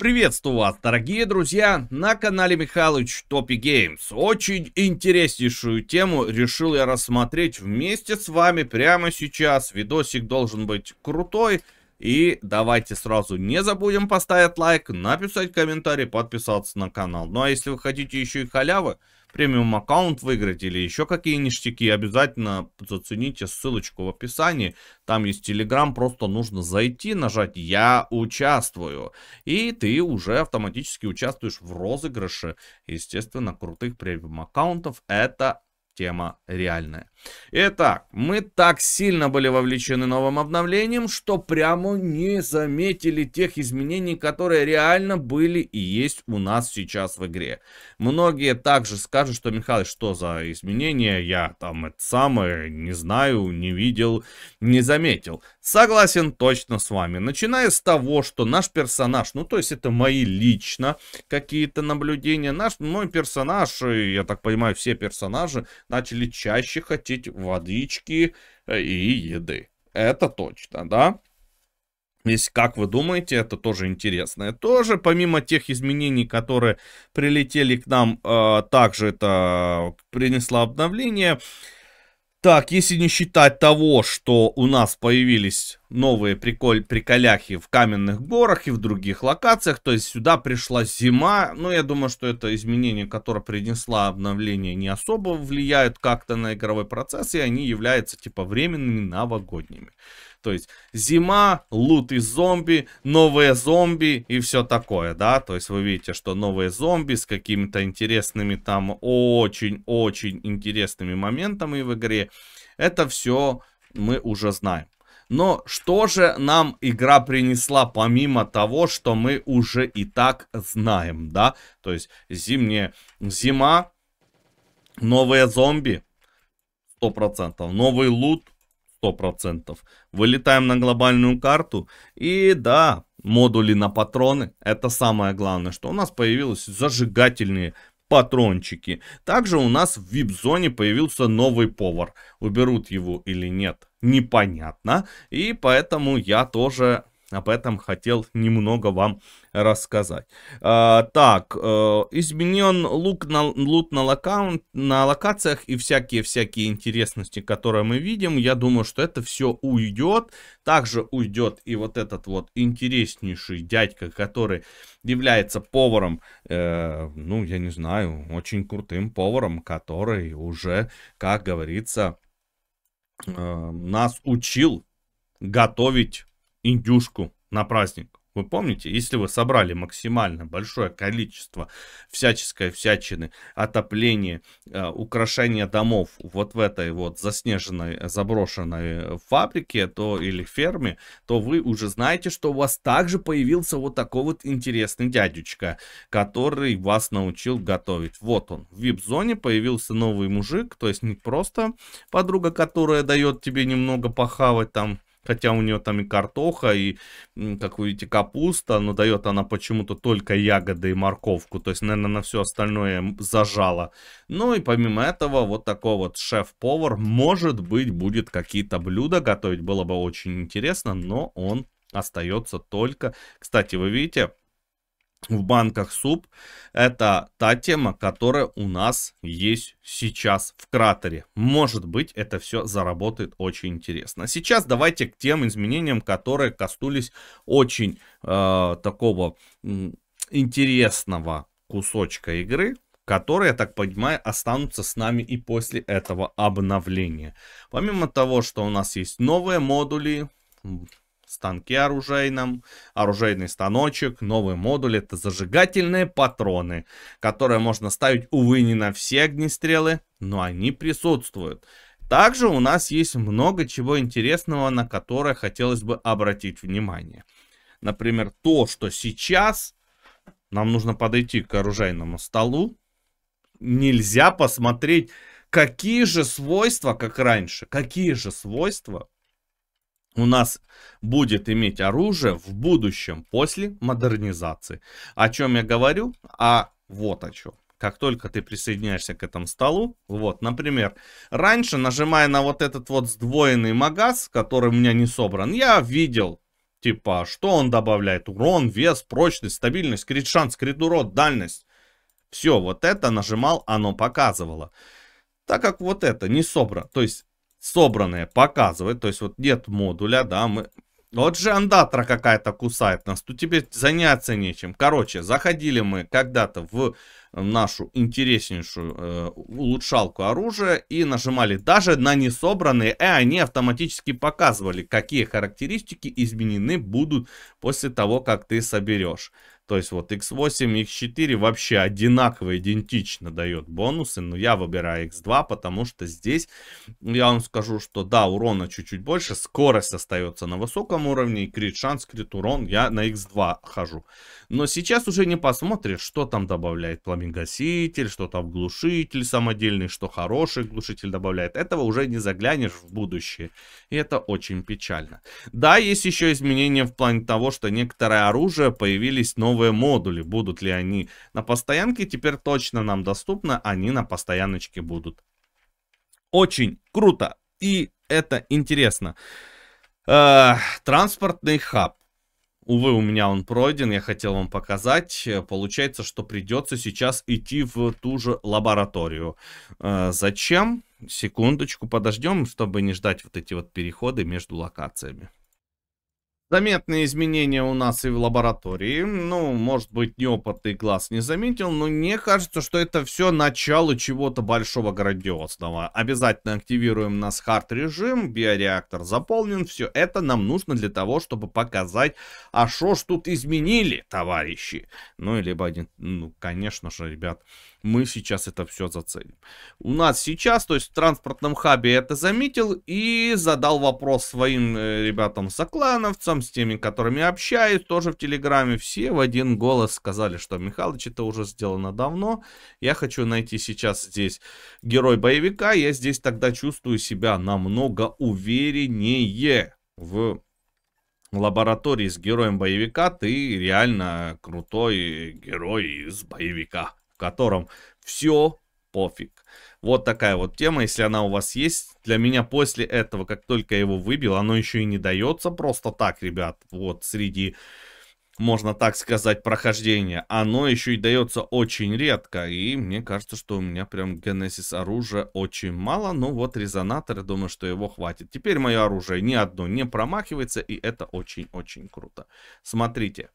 Приветствую вас, дорогие друзья, на канале Михалыч Топи Геймс. Очень интереснейшую тему решил я рассмотреть вместе с вами прямо сейчас. Видосик должен быть крутой. И давайте сразу не забудем поставить лайк, написать комментарий, подписаться на канал. Ну а если вы хотите еще и халявы, премиум аккаунт выиграть или еще какие ништяки, обязательно зацените ссылочку в описании. Там есть Телеграм, просто нужно зайти, нажать «Я участвую». И ты уже автоматически участвуешь в розыгрыше, естественно, крутых премиум аккаунтов. Это система реальная. Итак, мы так сильно были вовлечены новым обновлением, что прямо не заметили тех изменений, которые реально были и есть у нас сейчас в игре. Многие также скажут, что, Михаил, что за изменения? Я там это самое не знаю, не видел, не заметил. Согласен точно с вами. Начиная с того, что наш персонаж, ну то есть это мои лично какие-то наблюдения, наш мой персонаж, э, я так понимаю, все персонажи начали чаще хотеть водички э, и еды. Это точно, да? Если, как вы думаете, это тоже интересно. Тоже, помимо тех изменений, которые прилетели к нам, э, также это принесло обновление. Так, если не считать того, что у нас появились новые приколь приколяхи в каменных горах и в других локациях, то есть сюда пришла зима, но ну, я думаю, что это изменение, которое принесла обновление, не особо влияют как-то на игровой процесс, и они являются типа временными новогодними. То есть зима, лут из зомби, новые зомби и все такое, да. То есть вы видите, что новые зомби с какими-то интересными там очень-очень интересными моментами в игре. Это все мы уже знаем. Но что же нам игра принесла, помимо того, что мы уже и так знаем, да? То есть зимняя зима, новые зомби, 100%, новый лут, 100%. Вылетаем на глобальную карту. И да, модули на патроны. Это самое главное, что у нас появилось зажигательные патрончики. Также у нас в VIP-зоне появился новый повар. Уберут его или нет, непонятно. И поэтому я тоже об этом хотел немного вам рассказать. А, так, э, изменен лук на, лут на, локаун, на локациях и всякие-всякие интересности, которые мы видим. Я думаю, что это все уйдет. Также уйдет и вот этот вот интереснейший дядька, который является поваром, э, ну, я не знаю, очень крутым поваром, который уже, как говорится, э, нас учил готовить индюшку на праздник. Вы помните, если вы собрали максимально большое количество всяческой всячины, отопления, э, украшения домов вот в этой вот заснеженной, э, заброшенной э, фабрике то, или ферме, то вы уже знаете, что у вас также появился вот такой вот интересный дядечка, который вас научил готовить. Вот он, в вип-зоне появился новый мужик, то есть не просто подруга, которая дает тебе немного похавать там, хотя у нее там и картоха, и, как вы видите, капуста, но дает она почему-то только ягоды и морковку, то есть, наверное, на все остальное зажала. Ну и помимо этого, вот такой вот шеф-повар, может быть, будет какие-то блюда готовить, было бы очень интересно, но он остается только... Кстати, вы видите, в банках суп. Это та тема, которая у нас есть сейчас в кратере. Может быть, это все заработает очень интересно. Сейчас давайте к тем изменениям, которые коснулись очень э, такого э, интересного кусочка игры, которые, я так понимаю, останутся с нами и после этого обновления. Помимо того, что у нас есть новые модули, станки оружейном, оружейный станочек, новый модуль. Это зажигательные патроны, которые можно ставить, увы, не на все огнестрелы, но они присутствуют. Также у нас есть много чего интересного, на которое хотелось бы обратить внимание. Например, то, что сейчас нам нужно подойти к оружейному столу. Нельзя посмотреть, какие же свойства, как раньше, какие же свойства у нас будет иметь оружие в будущем после модернизации. О чем я говорю? А вот о чем. Как только ты присоединяешься к этому столу, вот, например, раньше, нажимая на вот этот вот сдвоенный магаз, который у меня не собран, я видел, типа, что он добавляет, урон, вес, прочность, стабильность, крит шанс, крит урон, дальность. Все, вот это нажимал, оно показывало. Так как вот это не собрано, то есть собранные показывает, то есть вот нет модуля, да, мы... Вот же андатра какая-то кусает нас, тут тебе заняться нечем. Короче, заходили мы когда-то в нашу интереснейшую э, улучшалку оружия и нажимали даже на несобранные, и э, они автоматически показывали, какие характеристики изменены будут после того, как ты соберешь. То есть вот X8, X4 вообще одинаково, идентично дает бонусы, но я выбираю X2, потому что здесь, ну, я вам скажу, что да, урона чуть-чуть больше, скорость остается на высоком уровне, и крит шанс, крит урон, я на X2 хожу. Но сейчас уже не посмотришь, что там добавляет пламегаситель, что там глушитель самодельный, что хороший глушитель добавляет. Этого уже не заглянешь в будущее, и это очень печально. Да, есть еще изменения в плане того, что некоторые оружия появились новые новые модули, будут ли они на постоянке, теперь точно нам доступно, они на постояночке будут. Очень круто и это интересно. Э, транспортный хаб. Увы, у меня он пройден, я хотел вам показать. Э, получается, что придется сейчас идти в ту же лабораторию. Э, зачем? Секундочку подождем, чтобы не ждать вот эти вот переходы между локациями. Заметные изменения у нас и в лаборатории. Ну, может быть, неопытный глаз не заметил, но мне кажется, что это все начало чего-то большого грандиозного. Обязательно активируем нас хард-режим, биореактор заполнен, все это нам нужно для того, чтобы показать, а что ж тут изменили, товарищи. Ну, либо один, ну, конечно же, ребят, мы сейчас это все заценим. У нас сейчас, то есть в транспортном хабе это заметил и задал вопрос своим э, ребятам-соклановцам, с теми, которыми общаюсь, тоже в Телеграме, все в один голос сказали, что Михалыч это уже сделано давно. Я хочу найти сейчас здесь герой боевика. Я здесь тогда чувствую себя намного увереннее в лаборатории с героем боевика. Ты реально крутой герой из боевика, в котором все пофиг. Вот такая вот тема, если она у вас есть. Для меня после этого, как только я его выбил, оно еще и не дается просто так, ребят. Вот среди, можно так сказать, прохождения. Оно еще и дается очень редко. И мне кажется, что у меня прям генезис оружия очень мало. Ну вот резонатор, я думаю, что его хватит. Теперь мое оружие ни одно не промахивается, и это очень-очень круто. Смотрите.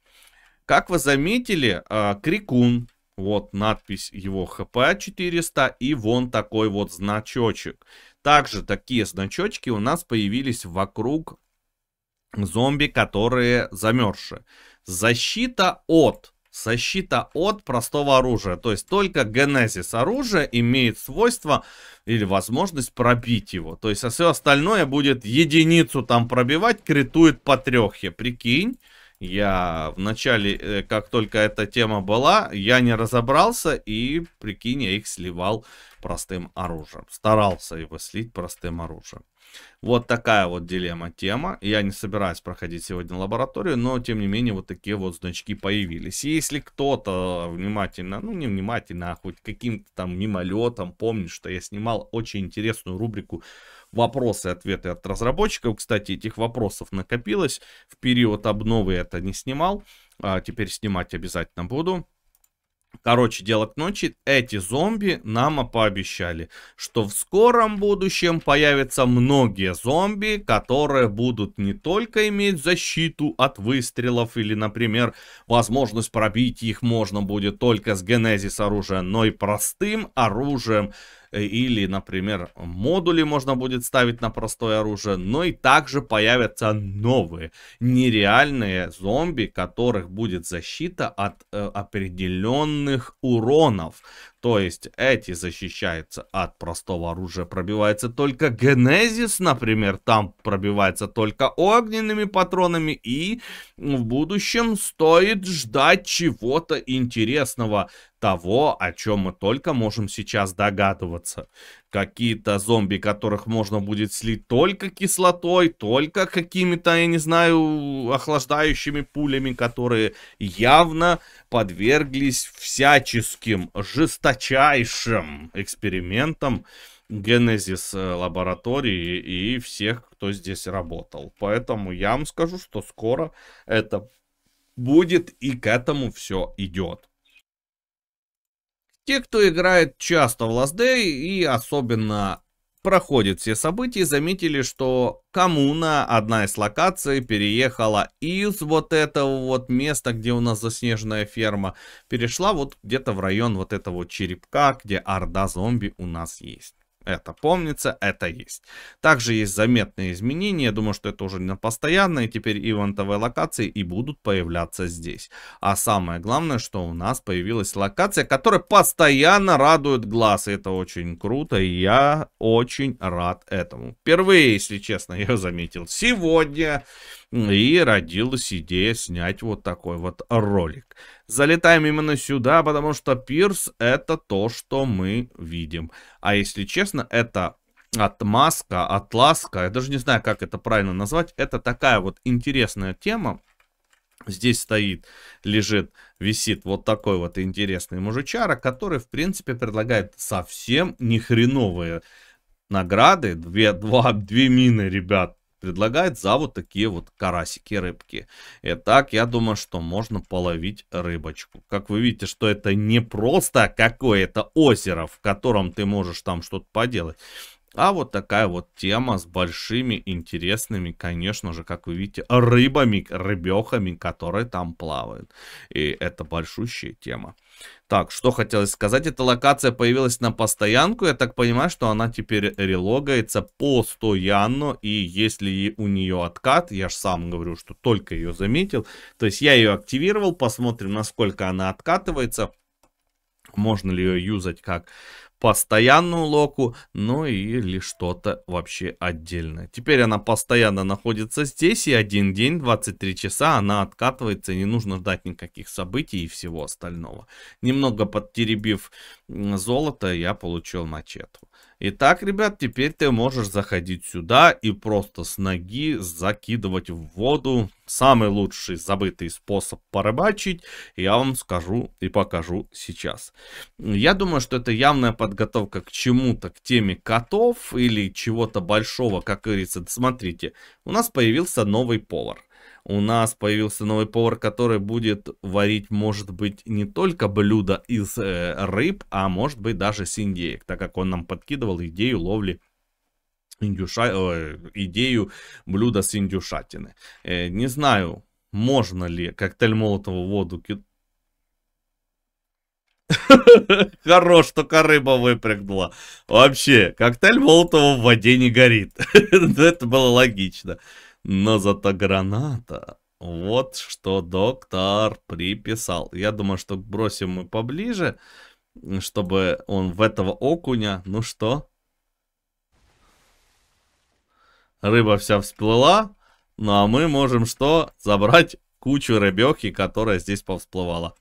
Как вы заметили, а, Крикун вот надпись его хп 400 и вон такой вот значочек. Также такие значочки у нас появились вокруг зомби, которые замерзшие. Защита от защита от простого оружия. То есть только генезис оружия имеет свойство или возможность пробить его. То есть а все остальное будет единицу там пробивать, критует по трехе. Прикинь. Я в начале, э, как только эта тема была, я не разобрался и, прикинь, я их сливал простым оружием. Старался его слить простым оружием. Вот такая вот дилемма тема. Я не собираюсь проходить сегодня лабораторию, но тем не менее вот такие вот значки появились. Если кто-то внимательно, ну не внимательно, а хоть каким-то там мимолетом помнит, что я снимал очень интересную рубрику вопросы и ответы от разработчиков. Кстати, этих вопросов накопилось. В период обновы это не снимал. А теперь снимать обязательно буду. Короче, дело к ночи. Эти зомби нам пообещали, что в скором будущем появятся многие зомби, которые будут не только иметь защиту от выстрелов или, например, возможность пробить их можно будет только с генезис оружия, но и простым оружием или, например, модули можно будет ставить на простое оружие, но и также появятся новые нереальные зомби, которых будет защита от э, определенных уронов. То есть эти защищаются от простого оружия, пробивается только Генезис, например, там пробивается только огненными патронами, и в будущем стоит ждать чего-то интересного, того, о чем мы только можем сейчас догадываться какие-то зомби, которых можно будет слить только кислотой, только какими-то, я не знаю, охлаждающими пулями, которые явно подверглись всяческим жесточайшим экспериментам генезис э, лаборатории и всех, кто здесь работал. Поэтому я вам скажу, что скоро это будет и к этому все идет. Те, кто играет часто в Last Day и особенно проходит все события, заметили, что коммуна, одна из локаций, переехала из вот этого вот места, где у нас заснеженная ферма, перешла вот где-то в район вот этого черепка, где орда зомби у нас есть это помнится, это есть. Также есть заметные изменения, я думаю, что это уже не постоянно, и теперь ивентовые локации и будут появляться здесь. А самое главное, что у нас появилась локация, которая постоянно радует глаз, это очень круто, и я очень рад этому. Впервые, если честно, я заметил сегодня, и родилась идея снять вот такой вот ролик. Залетаем именно сюда, потому что пирс это то, что мы видим. А если честно, это отмазка, отласка, я даже не знаю, как это правильно назвать. Это такая вот интересная тема. Здесь стоит, лежит, висит вот такой вот интересный мужичара, который, в принципе, предлагает совсем не хреновые награды. Две, два, две мины, ребят, предлагает за вот такие вот карасики рыбки. Итак, я думаю, что можно половить рыбочку. Как вы видите, что это не просто какое-то озеро, в котором ты можешь там что-то поделать. А вот такая вот тема с большими, интересными, конечно же, как вы видите, рыбами, рыбехами, которые там плавают. И это большущая тема. Так, что хотелось сказать, эта локация появилась на постоянку, я так понимаю, что она теперь релогается постоянно, и если у нее откат, я же сам говорю, что только ее заметил, то есть я ее активировал, посмотрим, насколько она откатывается, можно ли ее юзать как постоянную Локу, ну или что-то вообще отдельное. Теперь она постоянно находится здесь, и один день, 23 часа, она откатывается, не нужно ждать никаких событий и всего остального. Немного подтеребив золото, я получил мачету. Итак, ребят, теперь ты можешь заходить сюда и просто с ноги закидывать в воду. Самый лучший забытый способ порыбачить, я вам скажу и покажу сейчас. Я думаю, что это явная подготовка к чему-то, к теме котов или чего-то большого, как говорится. Смотрите, у нас появился новый повар у нас появился новый повар, который будет варить, может быть, не только блюда из э, рыб, а может быть даже с индеек, так как он нам подкидывал идею ловли индюша, э, идею блюда с индюшатины. Э, не знаю, можно ли коктейль молотого в воду кидать. Хорош, только рыба выпрыгнула. Вообще, коктейль Молотова в воде не горит. Это было логично. Но зато граната. Вот что доктор приписал. Я думаю, что бросим мы поближе, чтобы он в этого окуня... Ну что? Рыба вся всплыла. Ну а мы можем что? Забрать кучу рыбехи, которая здесь повсплывала.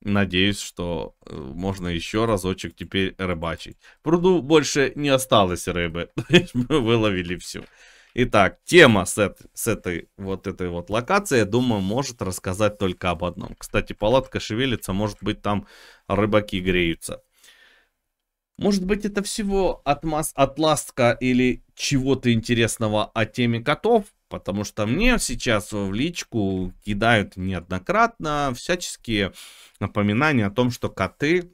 Надеюсь, что э, можно еще разочек теперь рыбачить. В пруду больше не осталось рыбы. Мы выловили всю. Итак, тема с, этой, с этой вот этой вот локации, я думаю, может рассказать только об одном. Кстати, палатка шевелится, может быть, там рыбаки греются. Может быть, это всего отмаз, отластка или чего-то интересного о теме котов, потому что мне сейчас в личку кидают неоднократно всяческие напоминания о том, что коты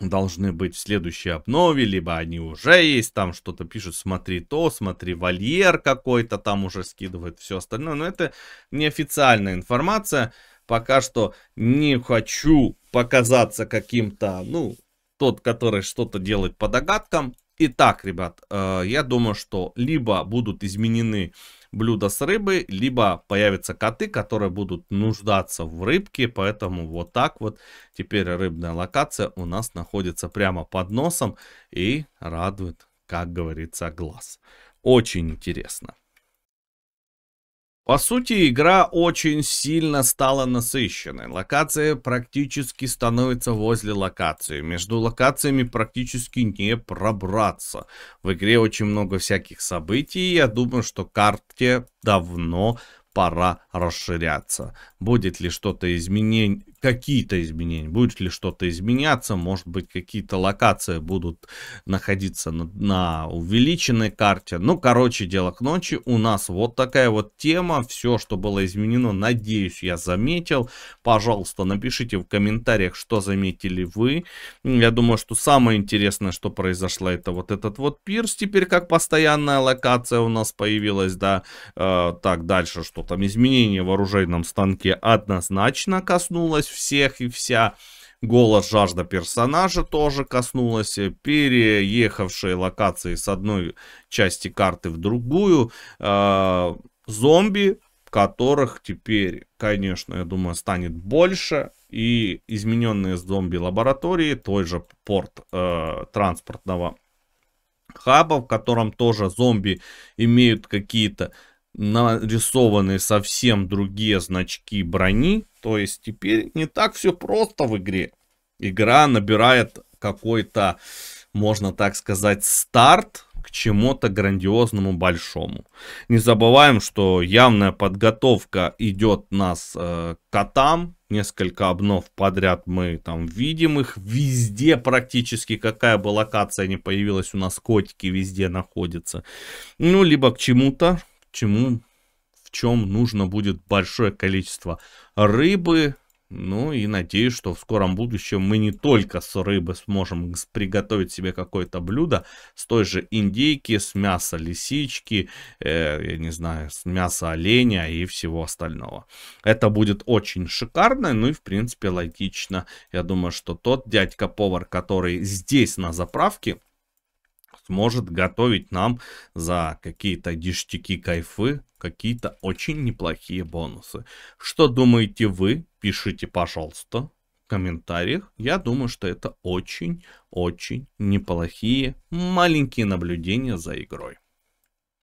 должны быть в следующей обнове, либо они уже есть, там что-то пишут, смотри то, смотри вольер какой-то, там уже скидывает все остальное, но это неофициальная информация, пока что не хочу показаться каким-то, ну, тот, который что-то делает по догадкам. Итак, ребят, э, я думаю, что либо будут изменены блюда с рыбой, либо появятся коты, которые будут нуждаться в рыбке, поэтому вот так вот теперь рыбная локация у нас находится прямо под носом и радует, как говорится, глаз. Очень интересно. По сути, игра очень сильно стала насыщенной. Локация практически становится возле локации. Между локациями практически не пробраться. В игре очень много всяких событий. Я думаю, что карте давно пора расширяться. Будет ли что-то изменение, какие-то изменения, будет ли что-то изменяться, может быть какие-то локации будут находиться на, на увеличенной карте. Ну, короче, дело к ночи, у нас вот такая вот тема, все, что было изменено, надеюсь, я заметил. Пожалуйста, напишите в комментариях, что заметили вы. Я думаю, что самое интересное, что произошло, это вот этот вот пирс, теперь как постоянная локация у нас появилась, да. Э, так, дальше что там изменение в оружейном станке однозначно коснулось всех и вся. Голос жажда персонажа тоже коснулась. Э, переехавшие локации с одной части карты в другую. Э, зомби, которых теперь, конечно, я думаю, станет больше. И измененные зомби лаборатории, той же порт э, транспортного хаба, в котором тоже зомби имеют какие-то нарисованы совсем другие значки брони. То есть теперь не так все просто в игре. Игра набирает какой-то, можно так сказать, старт к чему-то грандиозному большому. Не забываем, что явная подготовка идет нас э, котам. Несколько обнов подряд мы там видим их везде практически. Какая бы локация ни появилась у нас, котики везде находятся. Ну, либо к чему-то, чему, в чем нужно будет большое количество рыбы. Ну и надеюсь, что в скором будущем мы не только с рыбы сможем приготовить себе какое-то блюдо с той же индейки, с мяса лисички, э, я не знаю, с мяса оленя и всего остального. Это будет очень шикарно, ну и в принципе логично. Я думаю, что тот дядька-повар, который здесь на заправке, сможет готовить нам за какие-то ништяки кайфы какие-то очень неплохие бонусы. Что думаете вы? Пишите, пожалуйста, в комментариях. Я думаю, что это очень-очень неплохие маленькие наблюдения за игрой.